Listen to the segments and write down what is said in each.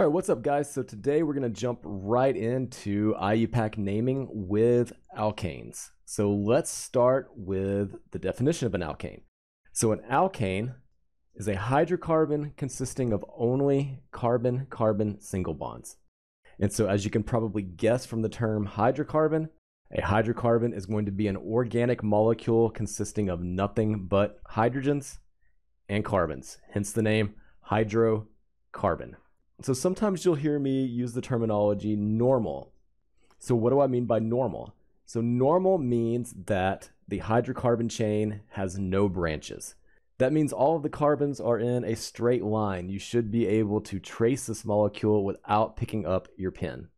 All right, what's up, guys? So today we're going to jump right into IUPAC naming with alkanes. So let's start with the definition of an alkane. So an alkane is a hydrocarbon consisting of only carbon-carbon single bonds. And so as you can probably guess from the term hydrocarbon, a hydrocarbon is going to be an organic molecule consisting of nothing but hydrogens and carbons, hence the name hydrocarbon. So sometimes you'll hear me use the terminology normal. So what do I mean by normal? So normal means that the hydrocarbon chain has no branches. That means all of the carbons are in a straight line. You should be able to trace this molecule without picking up your pen.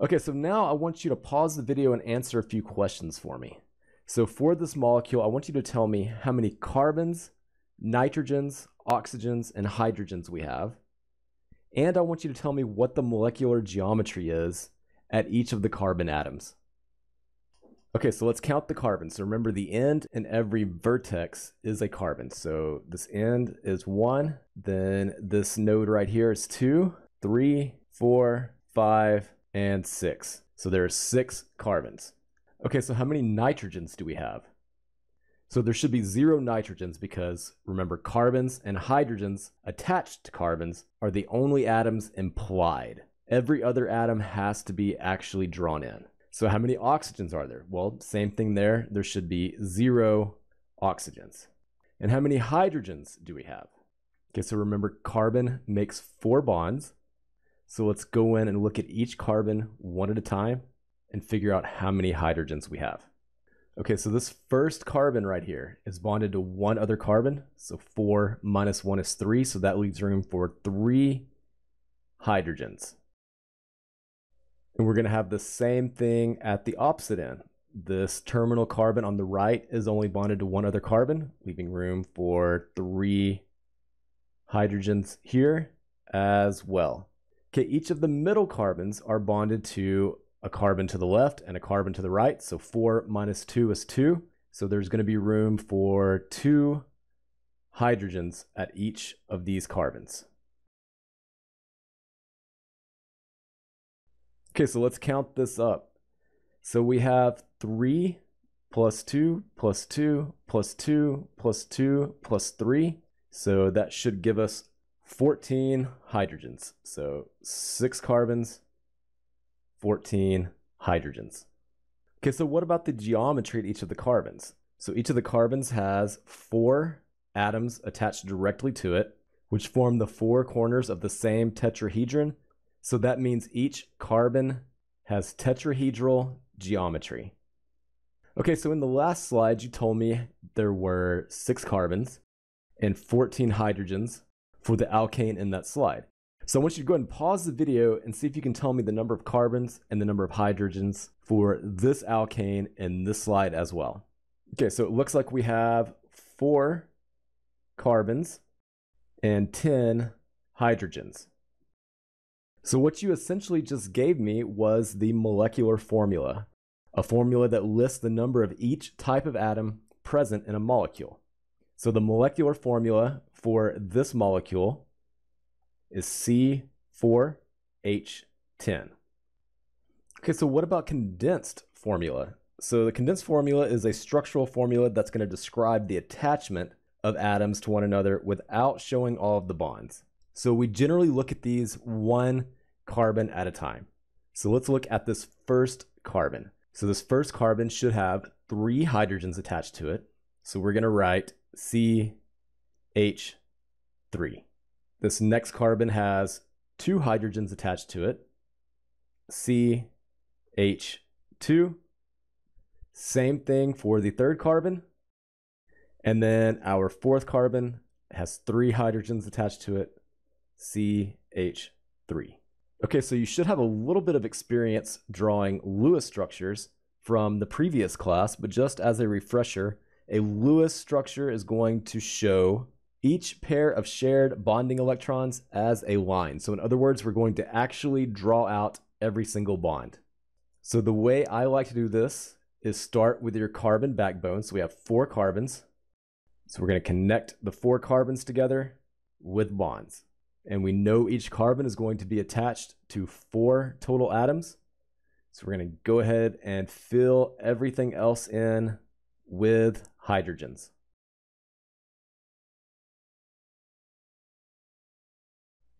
Okay, so now I want you to pause the video and answer a few questions for me. So for this molecule, I want you to tell me how many carbons, nitrogens, oxygens, and hydrogens we have. And I want you to tell me what the molecular geometry is at each of the carbon atoms. Okay, so let's count the carbons. So remember the end in every vertex is a carbon. So this end is one, then this node right here is two, three, four, five, and six. So there are six carbons. Okay, so how many nitrogens do we have? So there should be zero nitrogens because remember carbons and hydrogens attached to carbons are the only atoms implied. Every other atom has to be actually drawn in. So how many oxygens are there? Well, same thing there. There should be zero oxygens. And how many hydrogens do we have? Okay, so remember carbon makes four bonds. So let's go in and look at each carbon one at a time and figure out how many hydrogens we have. Okay, so this first carbon right here is bonded to one other carbon. So 4 minus 1 is 3, so that leaves room for 3 hydrogens. And we're going to have the same thing at the opposite end. This terminal carbon on the right is only bonded to one other carbon, leaving room for 3 hydrogens here as well. Okay, each of the middle carbons are bonded to a carbon to the left and a carbon to the right. So 4 minus 2 is 2. So there's going to be room for two hydrogens at each of these carbons. Okay, so let's count this up. So we have 3 plus 2 plus 2 plus 2 plus 2 plus 3. So that should give us 14 hydrogens. So 6 carbons, 14 hydrogens. Okay, so what about the geometry at each of the carbons? So each of the carbons has four atoms attached directly to it, which form the four corners of the same tetrahedron. So that means each carbon has tetrahedral geometry. Okay, so in the last slide, you told me there were six carbons and 14 hydrogens for the alkane in that slide. So I want you to go ahead and pause the video and see if you can tell me the number of carbons and the number of hydrogens for this alkane in this slide as well. Okay, so it looks like we have four carbons and 10 hydrogens. So what you essentially just gave me was the molecular formula, a formula that lists the number of each type of atom present in a molecule. So the molecular formula for this molecule is C4H10. Okay, so what about condensed formula? So the condensed formula is a structural formula that's going to describe the attachment of atoms to one another without showing all of the bonds. So we generally look at these one carbon at a time. So let's look at this first carbon. So this first carbon should have three hydrogens attached to it. So we're going to write CH3. This next carbon has two hydrogens attached to it, CH2. Same thing for the third carbon. And then our fourth carbon has three hydrogens attached to it, CH3. Okay, so you should have a little bit of experience drawing Lewis structures from the previous class, but just as a refresher, a Lewis structure is going to show each pair of shared bonding electrons as a line. So in other words, we're going to actually draw out every single bond. So the way I like to do this is start with your carbon backbone. So we have four carbons. So we're going to connect the four carbons together with bonds. And we know each carbon is going to be attached to four total atoms. So we're going to go ahead and fill everything else in with hydrogens.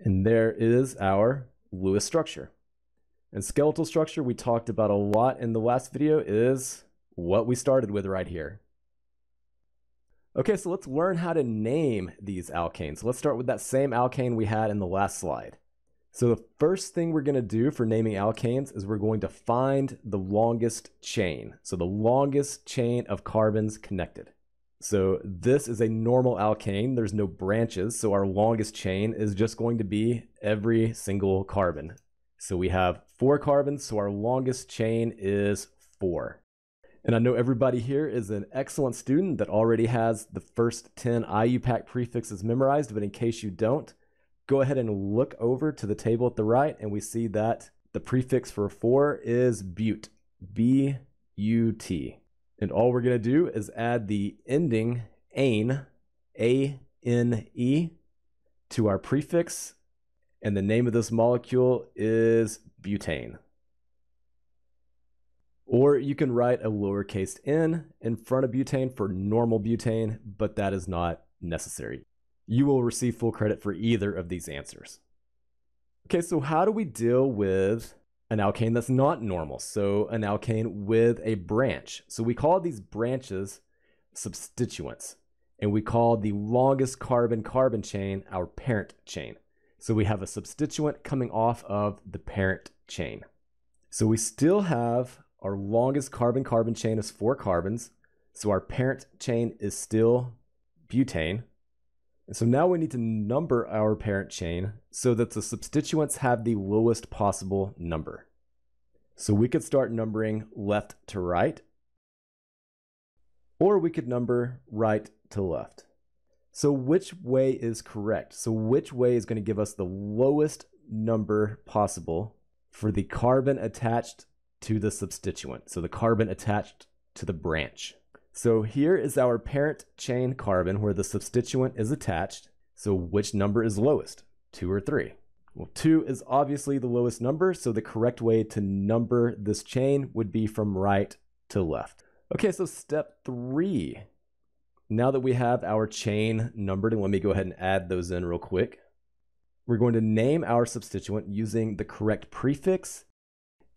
And there is our Lewis structure. And skeletal structure we talked about a lot in the last video is what we started with right here. Okay, so let's learn how to name these alkanes. Let's start with that same alkane we had in the last slide. So the first thing we're going to do for naming alkanes is we're going to find the longest chain. So the longest chain of carbons connected. So this is a normal alkane. There's no branches. So our longest chain is just going to be every single carbon. So we have four carbons. So our longest chain is four. And I know everybody here is an excellent student that already has the first 10 IUPAC prefixes memorized. But in case you don't, go ahead and look over to the table at the right. And we see that the prefix for four is but, B-U-T. And all we're going to do is add the ending ane, A-N-E, to our prefix. And the name of this molecule is butane. Or you can write a lowercase n in front of butane for normal butane, but that is not necessary. You will receive full credit for either of these answers. Okay, so how do we deal with an alkane that's not normal, so an alkane with a branch. So we call these branches substituents, and we call the longest carbon-carbon chain our parent chain. So we have a substituent coming off of the parent chain. So we still have our longest carbon-carbon chain is four carbons, so our parent chain is still butane, so now we need to number our parent chain so that the substituents have the lowest possible number. So we could start numbering left to right, or we could number right to left. So which way is correct? So which way is going to give us the lowest number possible for the carbon attached to the substituent? So the carbon attached to the branch. So here is our parent chain carbon where the substituent is attached. So which number is lowest, two or three? Well, two is obviously the lowest number, so the correct way to number this chain would be from right to left. Okay, so step three. Now that we have our chain numbered, and let me go ahead and add those in real quick. We're going to name our substituent using the correct prefix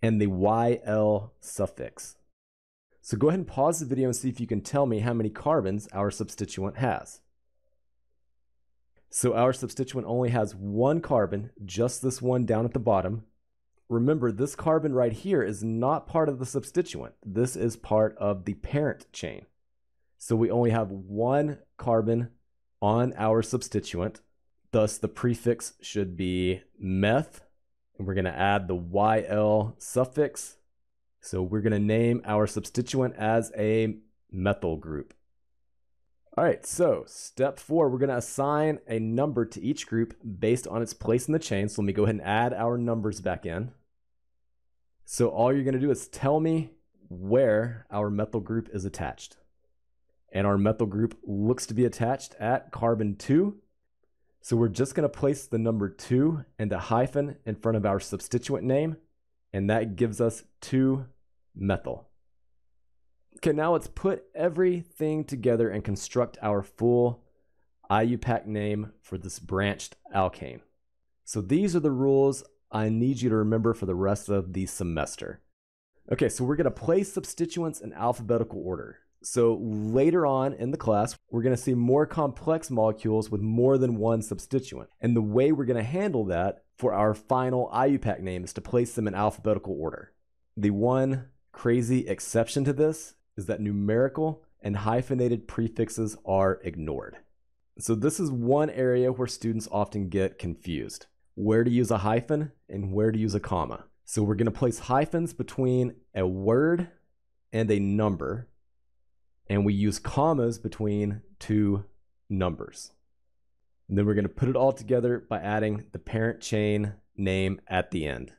and the YL suffix. So go ahead and pause the video and see if you can tell me how many carbons our substituent has. So our substituent only has one carbon, just this one down at the bottom. Remember, this carbon right here is not part of the substituent. This is part of the parent chain. So we only have one carbon on our substituent. Thus, the prefix should be meth. And we're going to add the YL suffix so we're going to name our substituent as a methyl group. All right, so step four, we're going to assign a number to each group based on its place in the chain. So let me go ahead and add our numbers back in. So all you're going to do is tell me where our methyl group is attached. And our methyl group looks to be attached at carbon 2. So we're just going to place the number 2 and a hyphen in front of our substituent name. And that gives us 2 methyl. Okay, now let's put everything together and construct our full IUPAC name for this branched alkane. So these are the rules I need you to remember for the rest of the semester. Okay, so we're going to place substituents in alphabetical order. So later on in the class, we're going to see more complex molecules with more than one substituent. And the way we're going to handle that for our final IUPAC name is to place them in alphabetical order. The 1, crazy exception to this is that numerical and hyphenated prefixes are ignored. So this is one area where students often get confused. Where to use a hyphen and where to use a comma. So we're gonna place hyphens between a word and a number, and we use commas between two numbers. And then we're gonna put it all together by adding the parent chain name at the end.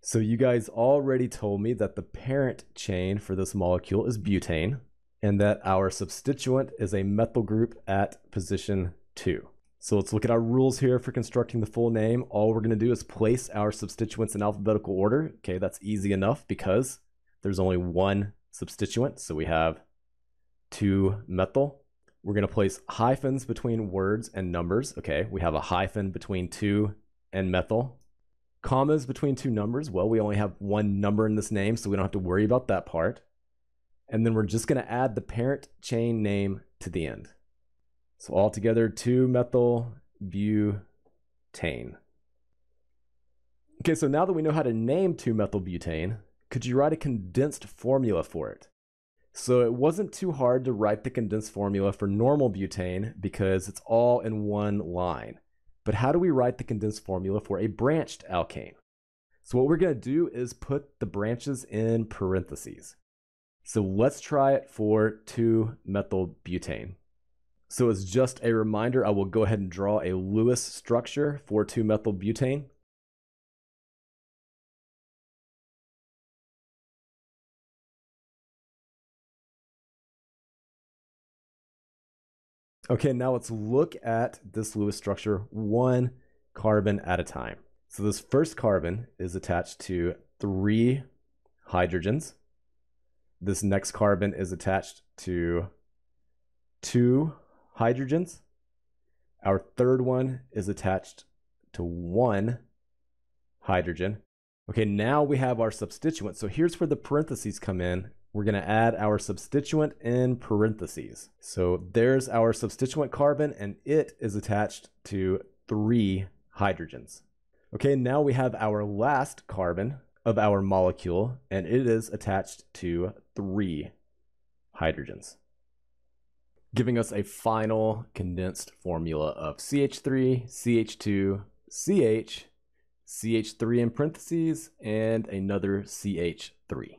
So you guys already told me that the parent chain for this molecule is butane and that our substituent is a methyl group at position two. So let's look at our rules here for constructing the full name. All we're gonna do is place our substituents in alphabetical order. Okay, that's easy enough because there's only one substituent. So we have two methyl. We're gonna place hyphens between words and numbers. Okay, we have a hyphen between two and methyl commas between two numbers. Well, we only have one number in this name, so we don't have to worry about that part. And then we're just going to add the parent chain name to the end. So altogether, 2-methyl butane. Okay, so now that we know how to name 2-methyl butane, could you write a condensed formula for it? So it wasn't too hard to write the condensed formula for normal butane because it's all in one line. But how do we write the condensed formula for a branched alkane? So what we're going to do is put the branches in parentheses. So let's try it for 2-methylbutane. So as just a reminder, I will go ahead and draw a Lewis structure for 2-methylbutane. Okay, now let's look at this Lewis structure one carbon at a time. So this first carbon is attached to three hydrogens. This next carbon is attached to two hydrogens. Our third one is attached to one hydrogen. Okay, now we have our substituent. So here's where the parentheses come in we're going to add our substituent in parentheses. So there's our substituent carbon, and it is attached to three hydrogens. Okay, now we have our last carbon of our molecule, and it is attached to three hydrogens, giving us a final condensed formula of CH3, CH2, CH, CH3 in parentheses, and another CH3.